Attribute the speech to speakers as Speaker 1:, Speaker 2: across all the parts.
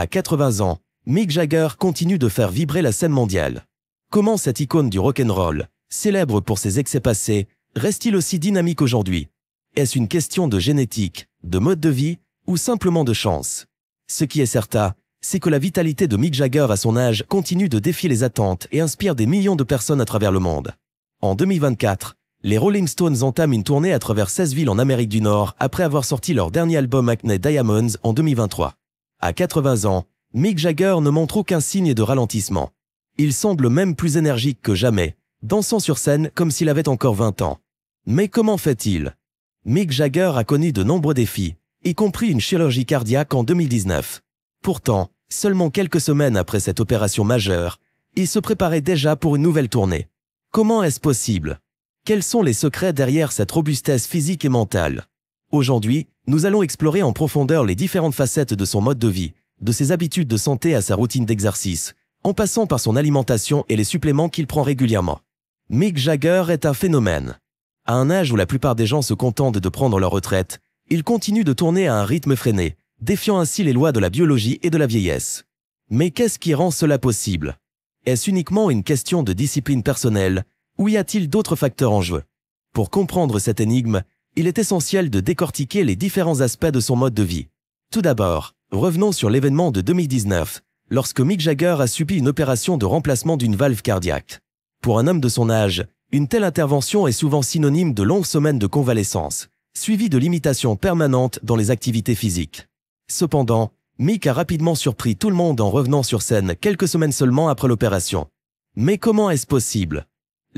Speaker 1: À 80 ans, Mick Jagger continue de faire vibrer la scène mondiale. Comment cette icône du rock'n'roll, célèbre pour ses excès passés, reste-t-il aussi dynamique aujourd'hui Est-ce une question de génétique, de mode de vie, ou simplement de chance Ce qui est certain, c'est que la vitalité de Mick Jagger à son âge continue de défier les attentes et inspire des millions de personnes à travers le monde. En 2024, les Rolling Stones entament une tournée à travers 16 villes en Amérique du Nord après avoir sorti leur dernier album Acne Diamonds en 2023. À 80 ans, Mick Jagger ne montre aucun signe de ralentissement. Il semble même plus énergique que jamais, dansant sur scène comme s'il avait encore 20 ans. Mais comment fait-il Mick Jagger a connu de nombreux défis, y compris une chirurgie cardiaque en 2019. Pourtant, seulement quelques semaines après cette opération majeure, il se préparait déjà pour une nouvelle tournée. Comment est-ce possible Quels sont les secrets derrière cette robustesse physique et mentale Aujourd'hui, nous allons explorer en profondeur les différentes facettes de son mode de vie, de ses habitudes de santé à sa routine d'exercice, en passant par son alimentation et les suppléments qu'il prend régulièrement. Mick Jagger est un phénomène. À un âge où la plupart des gens se contentent de prendre leur retraite, il continue de tourner à un rythme freiné, défiant ainsi les lois de la biologie et de la vieillesse. Mais qu'est-ce qui rend cela possible Est-ce uniquement une question de discipline personnelle, ou y a-t-il d'autres facteurs en jeu Pour comprendre cette énigme, il est essentiel de décortiquer les différents aspects de son mode de vie. Tout d'abord, revenons sur l'événement de 2019, lorsque Mick Jagger a subi une opération de remplacement d'une valve cardiaque. Pour un homme de son âge, une telle intervention est souvent synonyme de longues semaines de convalescence, suivies de limitations permanentes dans les activités physiques. Cependant, Mick a rapidement surpris tout le monde en revenant sur scène quelques semaines seulement après l'opération. Mais comment est-ce possible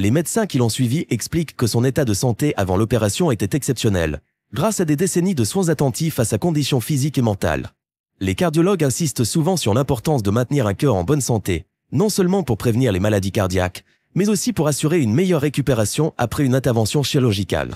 Speaker 1: les médecins qui l'ont suivi expliquent que son état de santé avant l'opération était exceptionnel, grâce à des décennies de soins attentifs à sa condition physique et mentale. Les cardiologues insistent souvent sur l'importance de maintenir un cœur en bonne santé, non seulement pour prévenir les maladies cardiaques, mais aussi pour assurer une meilleure récupération après une intervention chirurgicale.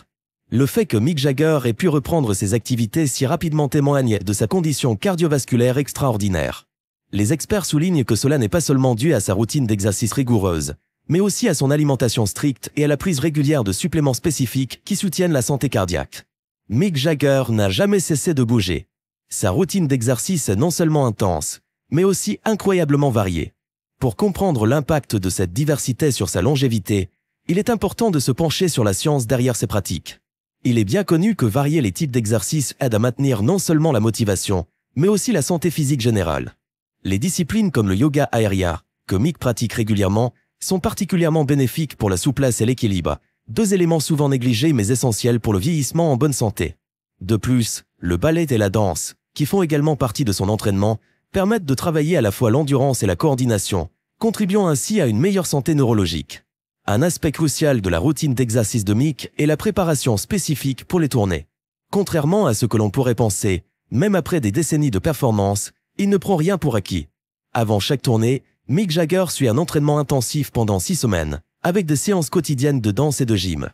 Speaker 1: Le fait que Mick Jagger ait pu reprendre ses activités si rapidement témoigne de sa condition cardiovasculaire extraordinaire. Les experts soulignent que cela n'est pas seulement dû à sa routine d'exercice rigoureuse, mais aussi à son alimentation stricte et à la prise régulière de suppléments spécifiques qui soutiennent la santé cardiaque. Mick Jagger n'a jamais cessé de bouger. Sa routine d'exercice est non seulement intense, mais aussi incroyablement variée. Pour comprendre l'impact de cette diversité sur sa longévité, il est important de se pencher sur la science derrière ses pratiques. Il est bien connu que varier les types d'exercices aide à maintenir non seulement la motivation, mais aussi la santé physique générale. Les disciplines comme le yoga aérien, que Mick pratique régulièrement, sont particulièrement bénéfiques pour la souplesse et l'équilibre, deux éléments souvent négligés mais essentiels pour le vieillissement en bonne santé. De plus, le ballet et la danse, qui font également partie de son entraînement, permettent de travailler à la fois l'endurance et la coordination, contribuant ainsi à une meilleure santé neurologique. Un aspect crucial de la routine d'exercice de Mick est la préparation spécifique pour les tournées. Contrairement à ce que l'on pourrait penser, même après des décennies de performances, il ne prend rien pour acquis. Avant chaque tournée, Mick Jagger suit un entraînement intensif pendant six semaines, avec des séances quotidiennes de danse et de gym.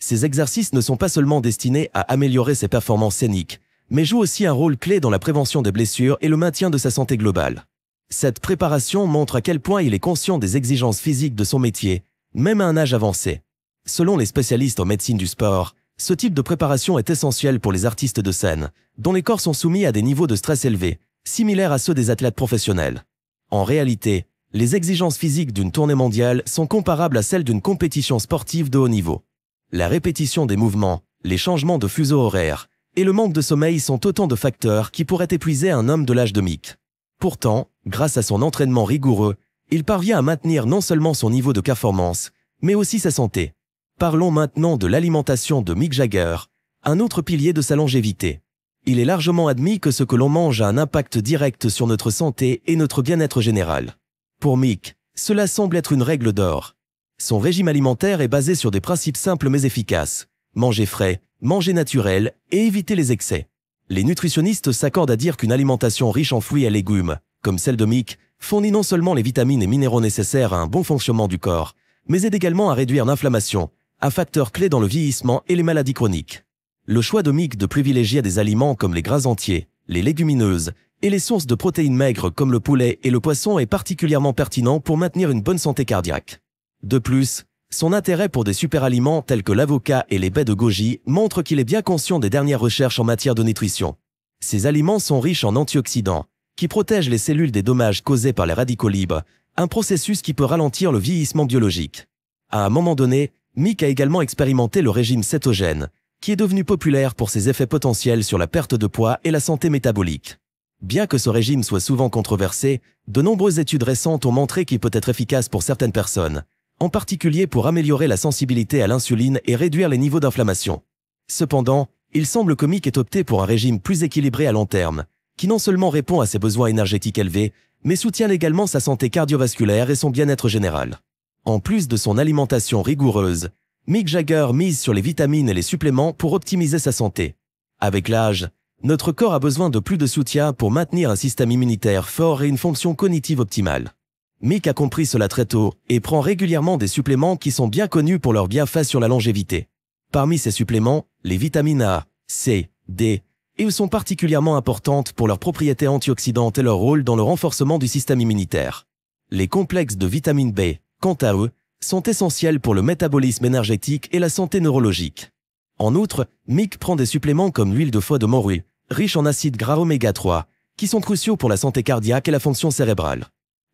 Speaker 1: Ces exercices ne sont pas seulement destinés à améliorer ses performances scéniques, mais jouent aussi un rôle clé dans la prévention des blessures et le maintien de sa santé globale. Cette préparation montre à quel point il est conscient des exigences physiques de son métier, même à un âge avancé. Selon les spécialistes en médecine du sport, ce type de préparation est essentiel pour les artistes de scène, dont les corps sont soumis à des niveaux de stress élevés, similaires à ceux des athlètes professionnels. En réalité, les exigences physiques d'une tournée mondiale sont comparables à celles d'une compétition sportive de haut niveau. La répétition des mouvements, les changements de fuseau horaire et le manque de sommeil sont autant de facteurs qui pourraient épuiser un homme de l'âge de Mick. Pourtant, grâce à son entraînement rigoureux, il parvient à maintenir non seulement son niveau de performance, mais aussi sa santé. Parlons maintenant de l'alimentation de Mick Jagger, un autre pilier de sa longévité. Il est largement admis que ce que l'on mange a un impact direct sur notre santé et notre bien-être général. Pour Mick, cela semble être une règle d'or. Son régime alimentaire est basé sur des principes simples mais efficaces. Manger frais, manger naturel et éviter les excès. Les nutritionnistes s'accordent à dire qu'une alimentation riche en fruits et légumes, comme celle de Mick, fournit non seulement les vitamines et minéraux nécessaires à un bon fonctionnement du corps, mais aide également à réduire l'inflammation, un facteur clé dans le vieillissement et les maladies chroniques. Le choix de Mick de privilégier des aliments comme les gras entiers, les légumineuses, et les sources de protéines maigres comme le poulet et le poisson est particulièrement pertinent pour maintenir une bonne santé cardiaque. De plus, son intérêt pour des superaliments tels que l'avocat et les baies de goji montre qu'il est bien conscient des dernières recherches en matière de nutrition. Ces aliments sont riches en antioxydants, qui protègent les cellules des dommages causés par les radicaux libres, un processus qui peut ralentir le vieillissement biologique. À un moment donné, Mick a également expérimenté le régime cétogène, qui est devenu populaire pour ses effets potentiels sur la perte de poids et la santé métabolique. Bien que ce régime soit souvent controversé, de nombreuses études récentes ont montré qu'il peut être efficace pour certaines personnes, en particulier pour améliorer la sensibilité à l'insuline et réduire les niveaux d'inflammation. Cependant, il semble que Mick ait opté pour un régime plus équilibré à long terme, qui non seulement répond à ses besoins énergétiques élevés, mais soutient également sa santé cardiovasculaire et son bien-être général. En plus de son alimentation rigoureuse, Mick Jagger mise sur les vitamines et les suppléments pour optimiser sa santé. Avec l'âge, notre corps a besoin de plus de soutien pour maintenir un système immunitaire fort et une fonction cognitive optimale. Mick a compris cela très tôt et prend régulièrement des suppléments qui sont bien connus pour leur bienfait sur la longévité. Parmi ces suppléments, les vitamines A, C, D et sont particulièrement importantes pour leurs propriétés antioxydantes et leur rôle dans le renforcement du système immunitaire. Les complexes de vitamine B, quant à eux, sont essentiels pour le métabolisme énergétique et la santé neurologique. En outre, Mick prend des suppléments comme l'huile de foie de morue, riches en acides gras oméga 3, qui sont cruciaux pour la santé cardiaque et la fonction cérébrale.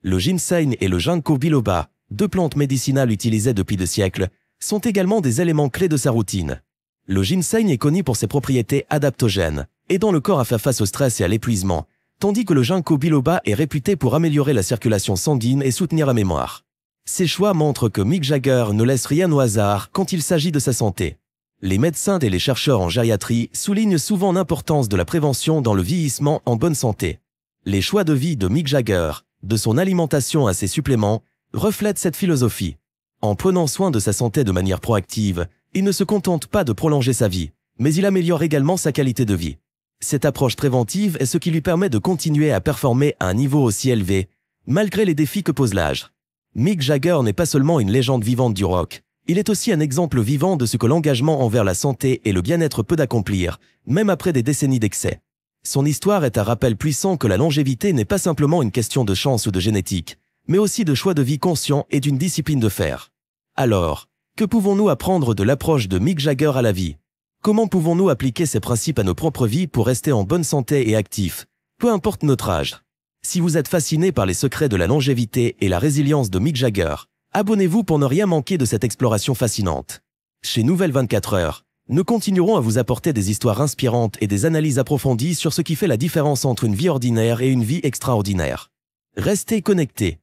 Speaker 1: Le ginseng et le ginkgo biloba, deux plantes médicinales utilisées depuis des siècles, sont également des éléments clés de sa routine. Le ginseng est connu pour ses propriétés adaptogènes, aidant le corps à faire face au stress et à l'épuisement, tandis que le ginkgo biloba est réputé pour améliorer la circulation sanguine et soutenir la mémoire. Ces choix montrent que Mick Jagger ne laisse rien au hasard quand il s'agit de sa santé. Les médecins et les chercheurs en gériatrie soulignent souvent l'importance de la prévention dans le vieillissement en bonne santé. Les choix de vie de Mick Jagger, de son alimentation à ses suppléments, reflètent cette philosophie. En prenant soin de sa santé de manière proactive, il ne se contente pas de prolonger sa vie, mais il améliore également sa qualité de vie. Cette approche préventive est ce qui lui permet de continuer à performer à un niveau aussi élevé, malgré les défis que pose l'âge. Mick Jagger n'est pas seulement une légende vivante du rock, il est aussi un exemple vivant de ce que l'engagement envers la santé et le bien-être peut accomplir, même après des décennies d'excès. Son histoire est un rappel puissant que la longévité n'est pas simplement une question de chance ou de génétique, mais aussi de choix de vie conscient et d'une discipline de fer. Alors, que pouvons-nous apprendre de l'approche de Mick Jagger à la vie Comment pouvons-nous appliquer ces principes à nos propres vies pour rester en bonne santé et actifs, peu importe notre âge Si vous êtes fasciné par les secrets de la longévité et la résilience de Mick Jagger, Abonnez-vous pour ne rien manquer de cette exploration fascinante. Chez Nouvelle 24 heures, nous continuerons à vous apporter des histoires inspirantes et des analyses approfondies sur ce qui fait la différence entre une vie ordinaire et une vie extraordinaire. Restez connectés.